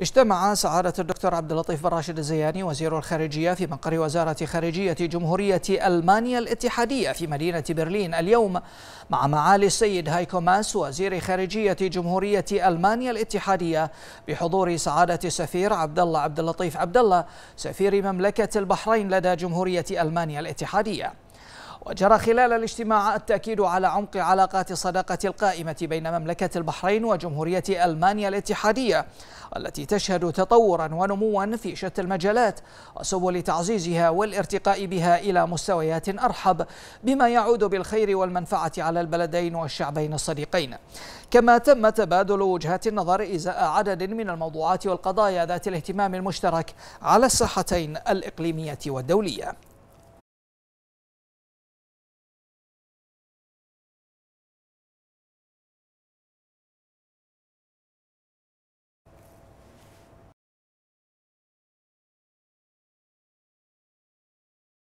اجتمع سعادة الدكتور عبد اللطيف بن راشد الزياني وزير الخارجية في مقر وزارة خارجية جمهورية ألمانيا الاتحادية في مدينة برلين اليوم مع معالي السيد هايكو ماس وزير خارجية جمهورية ألمانيا الاتحادية بحضور سعادة السفير عبد الله عبد اللطيف عبد الله سفير مملكة البحرين لدى جمهورية ألمانيا الاتحادية وجرى خلال الاجتماع التأكيد على عمق علاقات الصداقة القائمة بين مملكة البحرين وجمهورية ألمانيا الاتحادية التي تشهد تطورا ونموا في شتى المجالات وسبل تعزيزها والارتقاء بها إلى مستويات أرحب بما يعود بالخير والمنفعة على البلدين والشعبين الصديقين كما تم تبادل وجهات النظر إزاء عدد من الموضوعات والقضايا ذات الاهتمام المشترك على الساحتين الإقليمية والدولية